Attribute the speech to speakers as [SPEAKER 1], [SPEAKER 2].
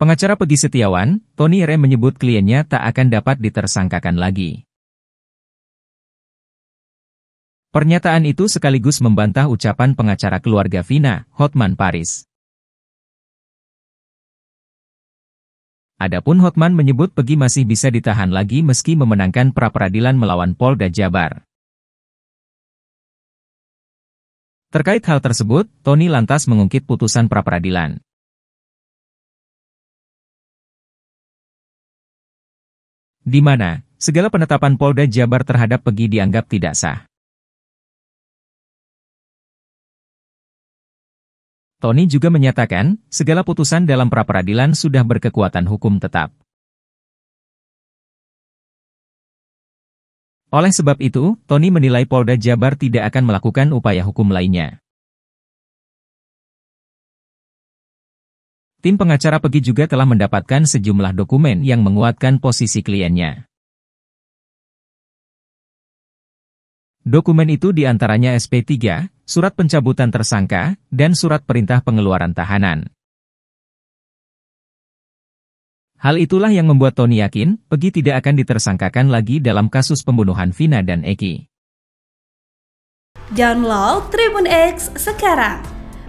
[SPEAKER 1] Pengacara Pegi Setiawan, Tony Re, menyebut kliennya tak akan dapat ditersangkakan lagi.
[SPEAKER 2] Pernyataan itu sekaligus membantah ucapan pengacara keluarga Vina, Hotman Paris. Adapun Hotman menyebut Pegi masih bisa ditahan lagi meski memenangkan pra-peradilan melawan Polda Jabar.
[SPEAKER 1] Terkait hal tersebut, Tony lantas mengungkit putusan pra-peradilan. di mana segala penetapan Polda Jabar terhadap Pegi dianggap tidak sah. Tony juga menyatakan, segala putusan dalam pra-peradilan sudah berkekuatan hukum tetap. Oleh sebab itu, Tony menilai Polda Jabar tidak akan melakukan upaya hukum lainnya.
[SPEAKER 2] Tim pengacara Pegi juga telah mendapatkan sejumlah dokumen yang menguatkan posisi kliennya. Dokumen itu diantaranya SP3, surat pencabutan tersangka, dan surat perintah pengeluaran tahanan. Hal itulah yang membuat Tony yakin, Pegi tidak akan ditersangkakan lagi dalam kasus pembunuhan Vina dan Eki.
[SPEAKER 3] Download Tribun X sekarang